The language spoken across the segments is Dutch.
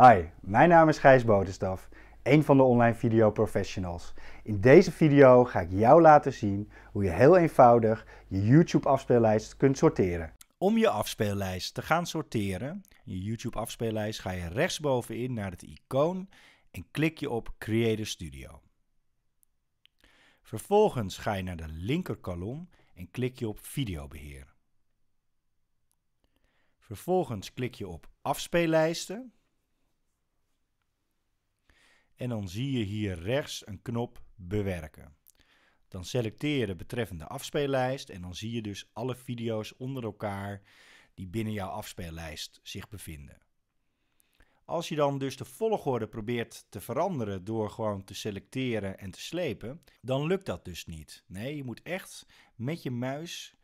Hi, mijn naam is Gijs Bodenstaf, een van de online video professionals. In deze video ga ik jou laten zien hoe je heel eenvoudig je YouTube afspeellijst kunt sorteren. Om je afspeellijst te gaan sorteren, je YouTube afspeellijst, ga je rechtsbovenin naar het icoon en klik je op Creator Studio. Vervolgens ga je naar de linkerkolom en klik je op Videobeheer. Vervolgens klik je op Afspeellijsten en dan zie je hier rechts een knop bewerken. Dan selecteer je de betreffende afspeellijst en dan zie je dus alle video's onder elkaar die binnen jouw afspeellijst zich bevinden. Als je dan dus de volgorde probeert te veranderen door gewoon te selecteren en te slepen, dan lukt dat dus niet. Nee, je moet echt met je muis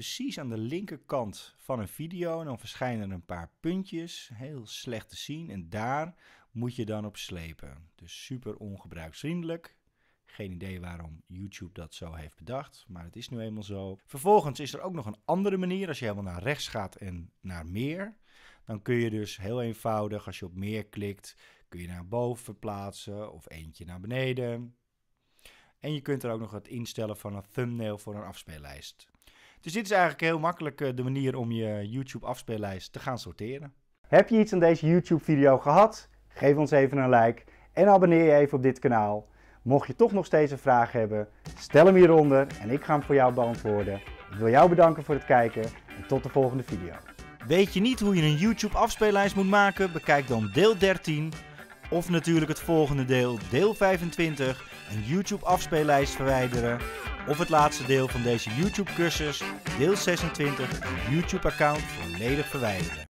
precies aan de linkerkant van een video. En dan verschijnen er een paar puntjes, heel slecht te zien. En daar moet je dan op slepen. Dus super ongebruiksvriendelijk. Geen idee waarom YouTube dat zo heeft bedacht, maar het is nu eenmaal zo. Vervolgens is er ook nog een andere manier. Als je helemaal naar rechts gaat en naar meer, dan kun je dus heel eenvoudig, als je op meer klikt, kun je naar boven verplaatsen of eentje naar beneden. En je kunt er ook nog het instellen van een thumbnail voor een afspeellijst. Dus dit is eigenlijk heel makkelijk eh, de manier om je YouTube afspeellijst te gaan sorteren. Heb je iets aan deze YouTube video gehad? Geef ons even een like en abonneer je even op dit kanaal. Mocht je toch nog steeds een vraag hebben, stel hem hieronder en ik ga hem voor jou beantwoorden. Ik wil jou bedanken voor het kijken en tot de volgende video. Weet je niet hoe je een YouTube afspeellijst moet maken? Bekijk dan deel 13 of natuurlijk het volgende deel, deel 25, een YouTube afspeellijst verwijderen of het laatste deel van deze YouTube-cursus, deel 26, YouTube-account volledig verwijderen.